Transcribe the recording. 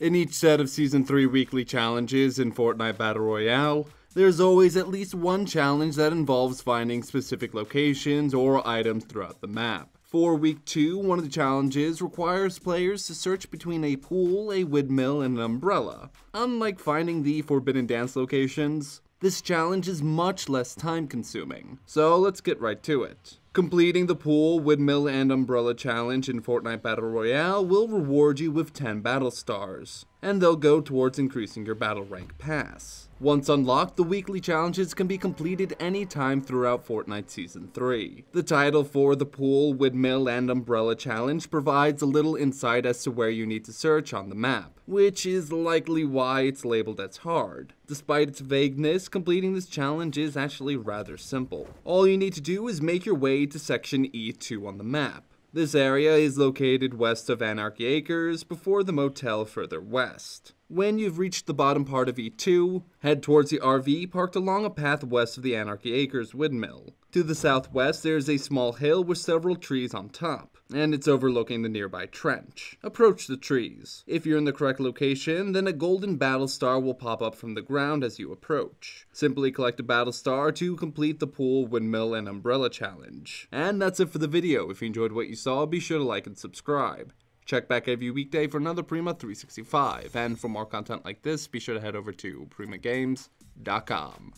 In each set of Season 3 weekly challenges in Fortnite Battle Royale, there's always at least one challenge that involves finding specific locations or items throughout the map. For week 2, one of the challenges requires players to search between a pool, a windmill, and an umbrella. Unlike finding the forbidden dance locations, this challenge is much less time consuming. So let's get right to it. Completing the pool, windmill, and umbrella challenge in Fortnite Battle Royale will reward you with 10 battle stars, and they'll go towards increasing your battle rank pass. Once unlocked, the weekly challenges can be completed anytime throughout Fortnite Season 3. The title for the pool, windmill, and umbrella challenge provides a little insight as to where you need to search on the map, which is likely why it's labeled as hard. Despite its vagueness, completing this challenge is actually rather simple. All you need to do is make your way to Section E2 on the map. This area is located west of Anarchy Acres before the motel further west. When you've reached the bottom part of E2, head towards the RV parked along a path west of the Anarchy Acres windmill. To the southwest, there is a small hill with several trees on top, and it's overlooking the nearby trench. Approach the trees. If you're in the correct location, then a golden battle star will pop up from the ground as you approach. Simply collect a battle star to complete the pool, windmill, and umbrella challenge. And that's it for the video. If you enjoyed what you saw, be sure to like and subscribe. Check back every weekday for another Prima 365. And for more content like this, be sure to head over to primagames.com.